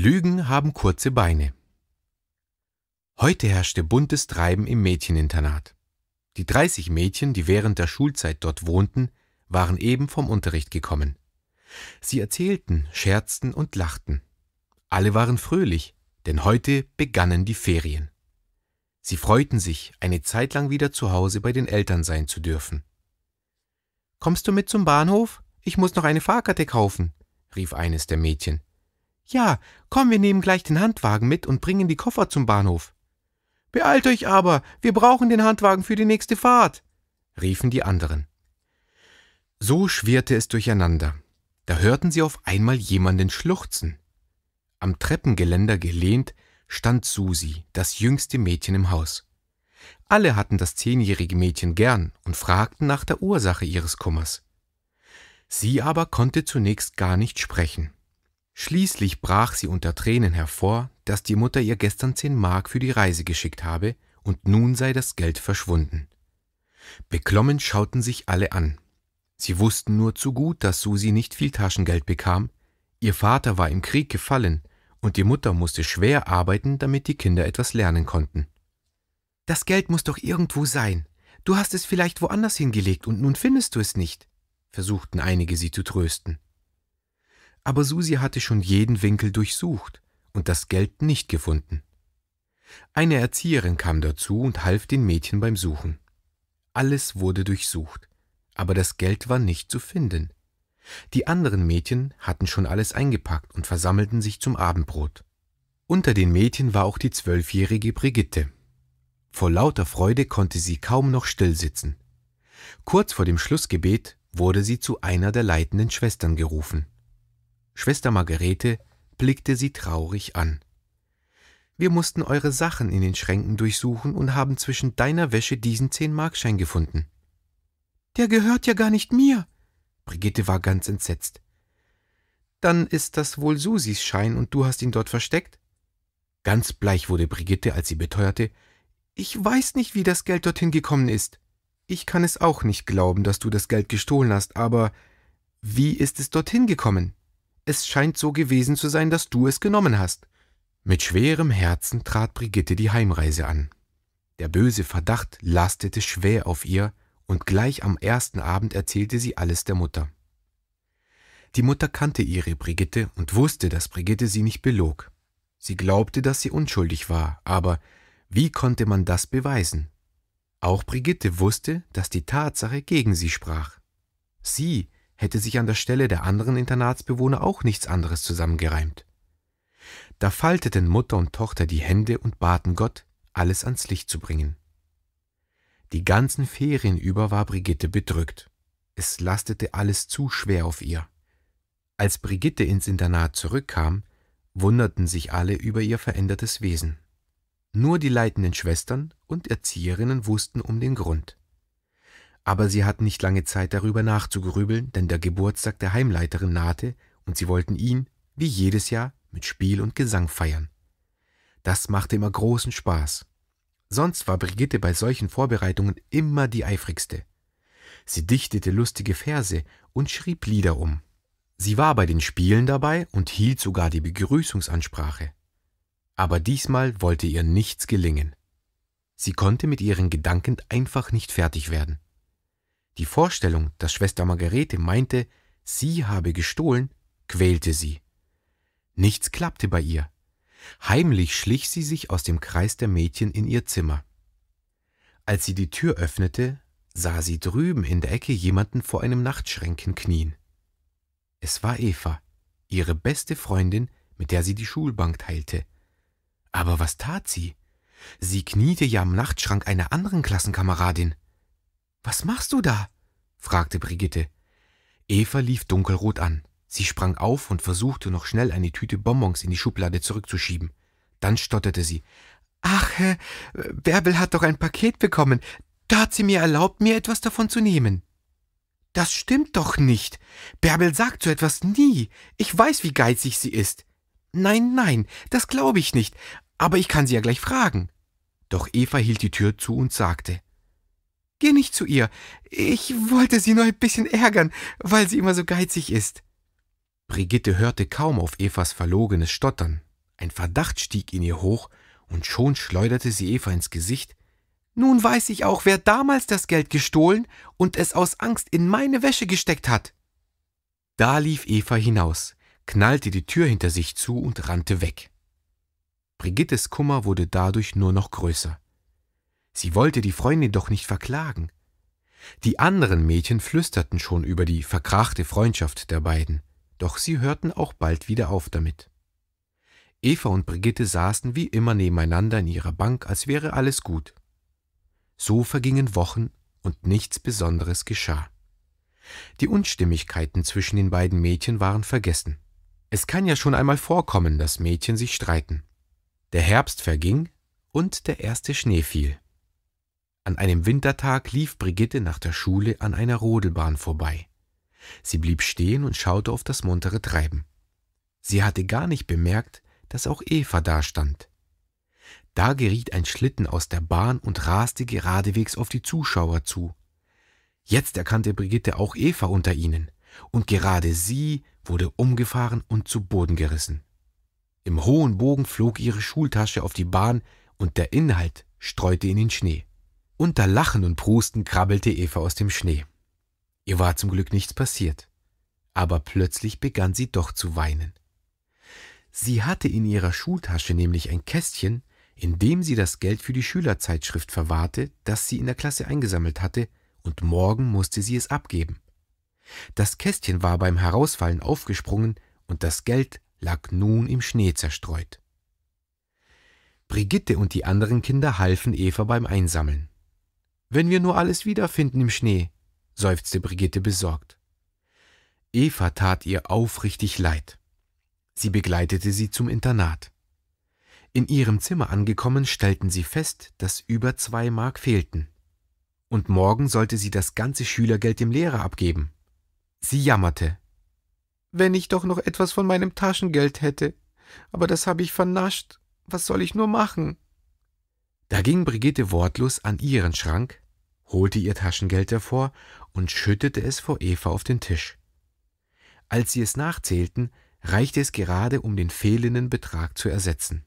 Lügen haben kurze Beine. Heute herrschte buntes Treiben im Mädcheninternat. Die 30 Mädchen, die während der Schulzeit dort wohnten, waren eben vom Unterricht gekommen. Sie erzählten, scherzten und lachten. Alle waren fröhlich, denn heute begannen die Ferien. Sie freuten sich, eine Zeit lang wieder zu Hause bei den Eltern sein zu dürfen. Kommst du mit zum Bahnhof? Ich muss noch eine Fahrkarte kaufen, rief eines der Mädchen. Ja, komm, wir nehmen gleich den Handwagen mit und bringen die Koffer zum Bahnhof. Beeilt euch aber, wir brauchen den Handwagen für die nächste Fahrt, riefen die anderen. So schwirrte es durcheinander. Da hörten sie auf einmal jemanden schluchzen. Am Treppengeländer gelehnt stand Susi, das jüngste Mädchen im Haus. Alle hatten das zehnjährige Mädchen gern und fragten nach der Ursache ihres Kummers. Sie aber konnte zunächst gar nicht sprechen. Schließlich brach sie unter Tränen hervor, dass die Mutter ihr gestern zehn Mark für die Reise geschickt habe und nun sei das Geld verschwunden. Beklommen schauten sich alle an. Sie wussten nur zu gut, dass Susi nicht viel Taschengeld bekam. Ihr Vater war im Krieg gefallen und die Mutter musste schwer arbeiten, damit die Kinder etwas lernen konnten. Das Geld muss doch irgendwo sein. Du hast es vielleicht woanders hingelegt und nun findest du es nicht, versuchten einige sie zu trösten. Aber Susi hatte schon jeden Winkel durchsucht und das Geld nicht gefunden. Eine Erzieherin kam dazu und half den Mädchen beim Suchen. Alles wurde durchsucht, aber das Geld war nicht zu finden. Die anderen Mädchen hatten schon alles eingepackt und versammelten sich zum Abendbrot. Unter den Mädchen war auch die zwölfjährige Brigitte. Vor lauter Freude konnte sie kaum noch stillsitzen. Kurz vor dem Schlussgebet wurde sie zu einer der leitenden Schwestern gerufen. Schwester Margarete blickte sie traurig an. Wir mussten eure Sachen in den Schränken durchsuchen und haben zwischen deiner Wäsche diesen Zehn-Markschein gefunden. Der gehört ja gar nicht mir. Brigitte war ganz entsetzt. Dann ist das wohl Susis Schein und du hast ihn dort versteckt? Ganz bleich wurde Brigitte, als sie beteuerte, ich weiß nicht, wie das Geld dorthin gekommen ist. Ich kann es auch nicht glauben, dass du das Geld gestohlen hast, aber wie ist es dorthin gekommen? es scheint so gewesen zu sein, dass du es genommen hast. Mit schwerem Herzen trat Brigitte die Heimreise an. Der böse Verdacht lastete schwer auf ihr, und gleich am ersten Abend erzählte sie alles der Mutter. Die Mutter kannte ihre Brigitte und wusste, dass Brigitte sie nicht belog. Sie glaubte, dass sie unschuldig war, aber wie konnte man das beweisen? Auch Brigitte wusste, dass die Tatsache gegen sie sprach. Sie, hätte sich an der Stelle der anderen Internatsbewohner auch nichts anderes zusammengereimt. Da falteten Mutter und Tochter die Hände und baten Gott, alles ans Licht zu bringen. Die ganzen Ferien über war Brigitte bedrückt. Es lastete alles zu schwer auf ihr. Als Brigitte ins Internat zurückkam, wunderten sich alle über ihr verändertes Wesen. Nur die leitenden Schwestern und Erzieherinnen wussten um den Grund. Aber sie hatten nicht lange Zeit, darüber nachzugrübeln, denn der Geburtstag der Heimleiterin nahte und sie wollten ihn, wie jedes Jahr, mit Spiel und Gesang feiern. Das machte immer großen Spaß. Sonst war Brigitte bei solchen Vorbereitungen immer die eifrigste. Sie dichtete lustige Verse und schrieb Lieder um. Sie war bei den Spielen dabei und hielt sogar die Begrüßungsansprache. Aber diesmal wollte ihr nichts gelingen. Sie konnte mit ihren Gedanken einfach nicht fertig werden. Die Vorstellung, dass Schwester Margarete meinte, sie habe gestohlen, quälte sie. Nichts klappte bei ihr. Heimlich schlich sie sich aus dem Kreis der Mädchen in ihr Zimmer. Als sie die Tür öffnete, sah sie drüben in der Ecke jemanden vor einem Nachtschränken knien. Es war Eva, ihre beste Freundin, mit der sie die Schulbank teilte. Aber was tat sie? Sie kniete ja am Nachtschrank einer anderen Klassenkameradin. Was machst du da? fragte Brigitte. Eva lief dunkelrot an. Sie sprang auf und versuchte noch schnell eine Tüte Bonbons in die Schublade zurückzuschieben. Dann stotterte sie. Ach, äh, Bärbel hat doch ein Paket bekommen. Da hat sie mir erlaubt, mir etwas davon zu nehmen. Das stimmt doch nicht. Bärbel sagt so etwas nie. Ich weiß, wie geizig sie ist. Nein, nein, das glaube ich nicht. Aber ich kann sie ja gleich fragen. Doch Eva hielt die Tür zu und sagte. Geh nicht zu ihr. Ich wollte sie nur ein bisschen ärgern, weil sie immer so geizig ist. Brigitte hörte kaum auf Evas verlogenes Stottern. Ein Verdacht stieg in ihr hoch, und schon schleuderte sie Eva ins Gesicht. Nun weiß ich auch, wer damals das Geld gestohlen und es aus Angst in meine Wäsche gesteckt hat. Da lief Eva hinaus, knallte die Tür hinter sich zu und rannte weg. Brigittes Kummer wurde dadurch nur noch größer. Sie wollte die Freundin doch nicht verklagen. Die anderen Mädchen flüsterten schon über die verkrachte Freundschaft der beiden, doch sie hörten auch bald wieder auf damit. Eva und Brigitte saßen wie immer nebeneinander in ihrer Bank, als wäre alles gut. So vergingen Wochen und nichts Besonderes geschah. Die Unstimmigkeiten zwischen den beiden Mädchen waren vergessen. Es kann ja schon einmal vorkommen, dass Mädchen sich streiten. Der Herbst verging und der erste Schnee fiel. An einem Wintertag lief Brigitte nach der Schule an einer Rodelbahn vorbei. Sie blieb stehen und schaute auf das muntere Treiben. Sie hatte gar nicht bemerkt, dass auch Eva dastand. Da geriet ein Schlitten aus der Bahn und raste geradewegs auf die Zuschauer zu. Jetzt erkannte Brigitte auch Eva unter ihnen, und gerade sie wurde umgefahren und zu Boden gerissen. Im hohen Bogen flog ihre Schultasche auf die Bahn und der Inhalt streute in den Schnee. Unter Lachen und Prusten krabbelte Eva aus dem Schnee. Ihr war zum Glück nichts passiert, aber plötzlich begann sie doch zu weinen. Sie hatte in ihrer Schultasche nämlich ein Kästchen, in dem sie das Geld für die Schülerzeitschrift verwahrte, das sie in der Klasse eingesammelt hatte, und morgen musste sie es abgeben. Das Kästchen war beim Herausfallen aufgesprungen und das Geld lag nun im Schnee zerstreut. Brigitte und die anderen Kinder halfen Eva beim Einsammeln. Wenn wir nur alles wiederfinden im Schnee, seufzte Brigitte besorgt. Eva tat ihr aufrichtig leid. Sie begleitete sie zum Internat. In ihrem Zimmer angekommen, stellten sie fest, dass über zwei Mark fehlten. Und morgen sollte sie das ganze Schülergeld dem Lehrer abgeben. Sie jammerte. Wenn ich doch noch etwas von meinem Taschengeld hätte. Aber das habe ich vernascht. Was soll ich nur machen? Da ging Brigitte wortlos an ihren Schrank, holte ihr Taschengeld hervor und schüttete es vor Eva auf den Tisch. Als sie es nachzählten, reichte es gerade, um den fehlenden Betrag zu ersetzen.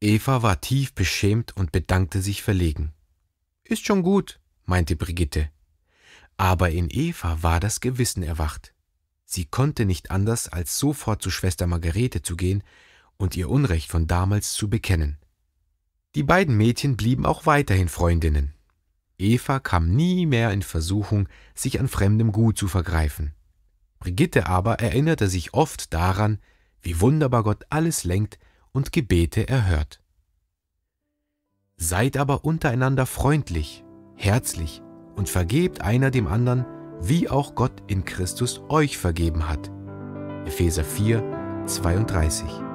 Eva war tief beschämt und bedankte sich verlegen. Ist schon gut, meinte Brigitte. Aber in Eva war das Gewissen erwacht. Sie konnte nicht anders, als sofort zu Schwester Margarete zu gehen und ihr Unrecht von damals zu bekennen. Die beiden Mädchen blieben auch weiterhin Freundinnen. Eva kam nie mehr in Versuchung, sich an fremdem Gut zu vergreifen. Brigitte aber erinnerte sich oft daran, wie wunderbar Gott alles lenkt und Gebete erhört. Seid aber untereinander freundlich, herzlich und vergebt einer dem anderen, wie auch Gott in Christus euch vergeben hat. Epheser 4, 32